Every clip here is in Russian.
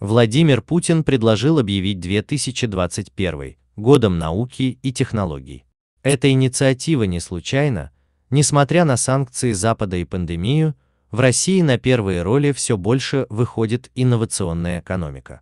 Владимир Путин предложил объявить 2021 годом науки и технологий. Эта инициатива не случайна, несмотря на санкции Запада и пандемию, в России на первые роли все больше выходит инновационная экономика.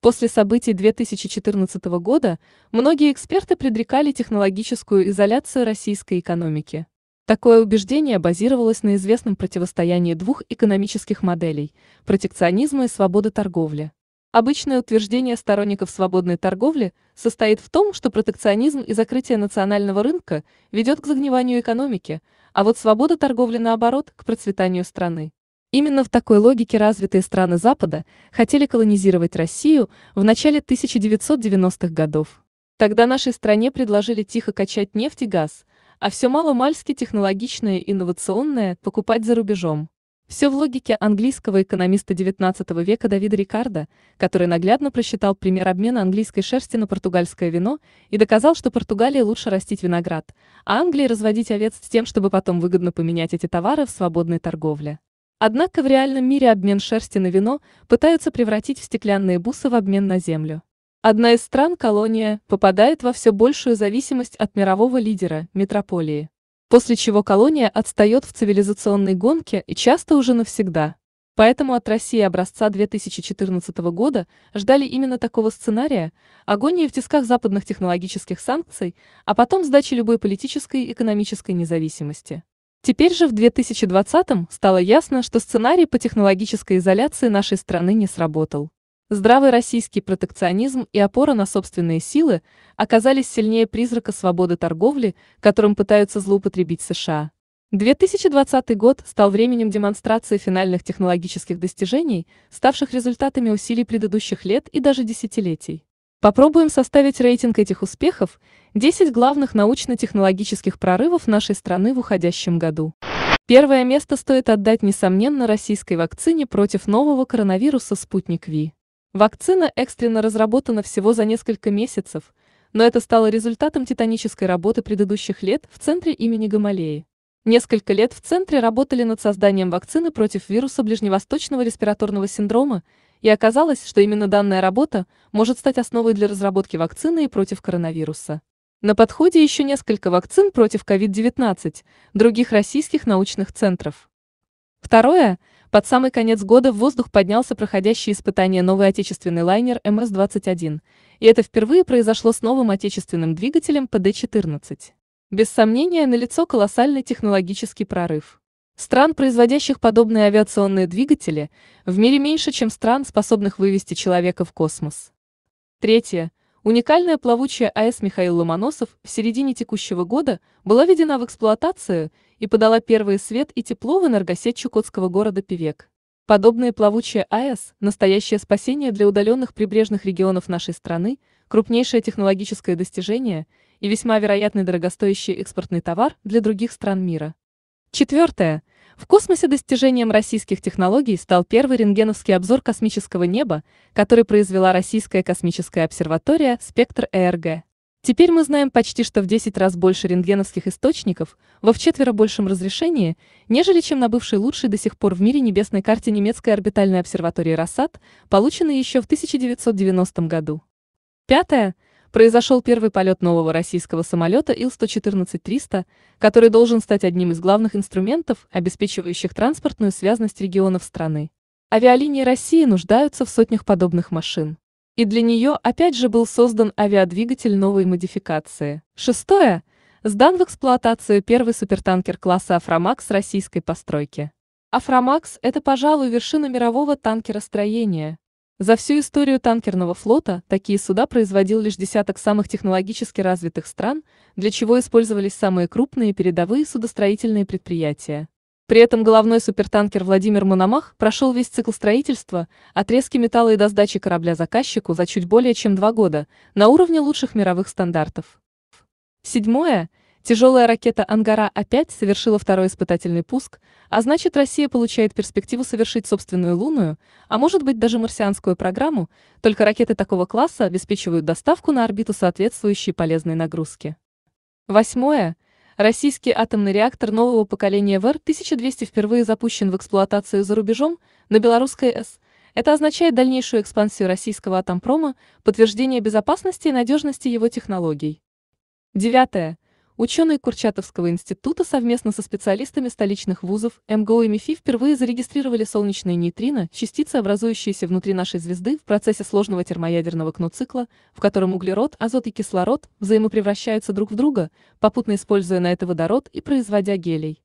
После событий 2014 года многие эксперты предрекали технологическую изоляцию российской экономики. Такое убеждение базировалось на известном противостоянии двух экономических моделей – протекционизма и свободы торговли. Обычное утверждение сторонников свободной торговли состоит в том, что протекционизм и закрытие национального рынка ведет к загниванию экономики, а вот свобода торговли, наоборот, к процветанию страны. Именно в такой логике развитые страны Запада хотели колонизировать Россию в начале 1990-х годов. Тогда нашей стране предложили тихо качать нефть и газ – а все мало-мальски технологичное и инновационное покупать за рубежом. Все в логике английского экономиста XIX века Давида Рикардо, который наглядно просчитал пример обмена английской шерсти на португальское вино и доказал, что Португалии лучше растить виноград, а Англии разводить овец с тем, чтобы потом выгодно поменять эти товары в свободной торговле. Однако в реальном мире обмен шерсти на вино пытаются превратить в стеклянные бусы в обмен на землю. Одна из стран колония попадает во все большую зависимость от мирового лидера – метрополии. После чего колония отстает в цивилизационной гонке и часто уже навсегда. Поэтому от России образца 2014 года ждали именно такого сценария, агонии в тисках западных технологических санкций, а потом сдачи любой политической и экономической независимости. Теперь же в 2020-м стало ясно, что сценарий по технологической изоляции нашей страны не сработал. Здравый российский протекционизм и опора на собственные силы оказались сильнее призрака свободы торговли, которым пытаются злоупотребить США. 2020 год стал временем демонстрации финальных технологических достижений, ставших результатами усилий предыдущих лет и даже десятилетий. Попробуем составить рейтинг этих успехов 10 главных научно-технологических прорывов нашей страны в уходящем году. Первое место стоит отдать, несомненно, российской вакцине против нового коронавируса «Спутник Ви». Вакцина экстренно разработана всего за несколько месяцев, но это стало результатом титанической работы предыдущих лет в центре имени Гамалеи. Несколько лет в центре работали над созданием вакцины против вируса ближневосточного респираторного синдрома, и оказалось, что именно данная работа может стать основой для разработки вакцины и против коронавируса. На подходе еще несколько вакцин против COVID-19 других российских научных центров. Второе под самый конец года в воздух поднялся проходящий испытание новый отечественный лайнер МС-21, и это впервые произошло с новым отечественным двигателем ПД-14. Без сомнения, налицо колоссальный технологический прорыв. Стран, производящих подобные авиационные двигатели, в мире меньше, чем стран, способных вывести человека в космос. Третье. Уникальная плавучая АЭС «Михаил Ломоносов» в середине текущего года была введена в эксплуатацию и подала первый свет и тепло в энергосеть чукотского города Певек. Подобные плавучие АЭС – настоящее спасение для удаленных прибрежных регионов нашей страны, крупнейшее технологическое достижение и весьма вероятный дорогостоящий экспортный товар для других стран мира. Четвертое – в космосе достижением российских технологий стал первый рентгеновский обзор космического неба, который произвела Российская космическая обсерватория «Спектр ЭРГ». Теперь мы знаем почти что в 10 раз больше рентгеновских источников, во вчетверо большем разрешении, нежели чем на бывшей лучшей до сих пор в мире небесной карте немецкой орбитальной обсерватории «Росат», полученной еще в 1990 году. Пятое произошел первый полет нового российского самолета Ил-114-300, который должен стать одним из главных инструментов, обеспечивающих транспортную связность регионов страны. Авиалинии России нуждаются в сотнях подобных машин. И для нее опять же был создан авиадвигатель новой модификации. Шестое. Сдан в эксплуатацию первый супертанкер класса «Афромакс» российской постройки. «Афромакс» — это, пожалуй, вершина мирового танкеростроения, за всю историю танкерного флота такие суда производил лишь десяток самых технологически развитых стран, для чего использовались самые крупные передовые судостроительные предприятия. При этом головной супертанкер Владимир Мономах прошел весь цикл строительства, отрезки металла и до сдачи корабля заказчику за чуть более чем два года, на уровне лучших мировых стандартов. Седьмое Тяжелая ракета «Ангара-5» совершила второй испытательный пуск, а значит Россия получает перспективу совершить собственную лунную, а может быть даже марсианскую программу, только ракеты такого класса обеспечивают доставку на орбиту соответствующей полезной нагрузки. Восьмое. Российский атомный реактор нового поколения ВР-1200 впервые запущен в эксплуатацию за рубежом на белорусской С. Это означает дальнейшую экспансию российского атомпрома, подтверждение безопасности и надежности его технологий. Девятое. Ученые Курчатовского института совместно со специалистами столичных вузов МГУ и МИФИ впервые зарегистрировали солнечные нейтрино, частицы, образующиеся внутри нашей звезды в процессе сложного термоядерного кноцикла, в котором углерод, азот и кислород взаимопревращаются друг в друга, попутно используя на это водород и производя гелий.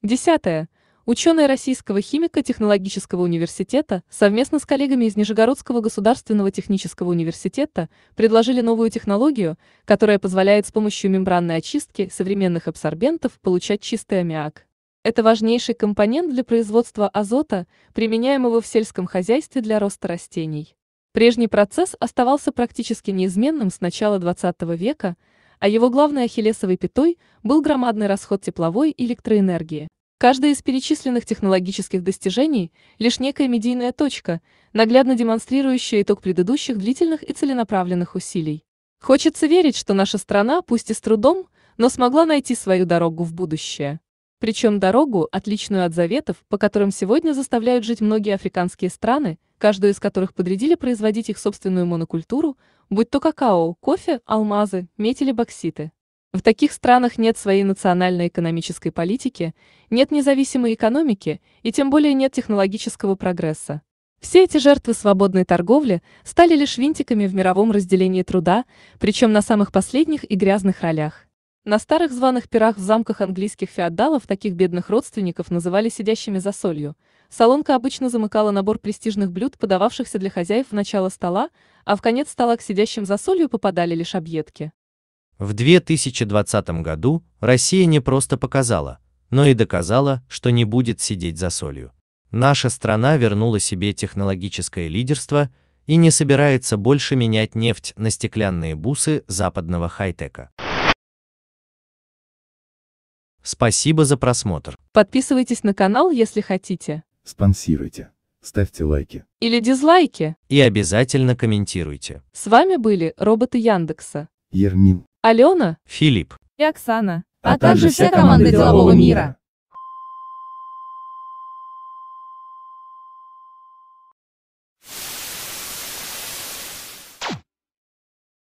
Десятое. Ученые Российского химико-технологического университета совместно с коллегами из Нижегородского государственного технического университета предложили новую технологию, которая позволяет с помощью мембранной очистки современных абсорбентов получать чистый аммиак. Это важнейший компонент для производства азота, применяемого в сельском хозяйстве для роста растений. Прежний процесс оставался практически неизменным с начала XX века, а его главной ахиллесовой пятой был громадный расход тепловой и электроэнергии. Каждое из перечисленных технологических достижений – лишь некая медийная точка, наглядно демонстрирующая итог предыдущих длительных и целенаправленных усилий. Хочется верить, что наша страна, пусть и с трудом, но смогла найти свою дорогу в будущее. Причем дорогу, отличную от заветов, по которым сегодня заставляют жить многие африканские страны, каждую из которых подрядили производить их собственную монокультуру, будь то какао, кофе, алмазы, медь или бокситы. В таких странах нет своей национальной экономической политики, нет независимой экономики и тем более нет технологического прогресса. Все эти жертвы свободной торговли стали лишь винтиками в мировом разделении труда, причем на самых последних и грязных ролях. На старых званых пирах в замках английских феодалов таких бедных родственников называли сидящими за солью. Солонка обычно замыкала набор престижных блюд, подававшихся для хозяев в начало стола, а в конец стола к сидящим за солью попадали лишь объедки. В 2020 году Россия не просто показала, но и доказала, что не будет сидеть за солью. Наша страна вернула себе технологическое лидерство и не собирается больше менять нефть на стеклянные бусы западного хай-тека. Спасибо за просмотр. Подписывайтесь на канал, если хотите. Спонсируйте. Ставьте лайки. Или дизлайки. И обязательно комментируйте. С вами были роботы Яндекса. Ермин. Алена, Филипп и Оксана, а, а также вся команда делового мира.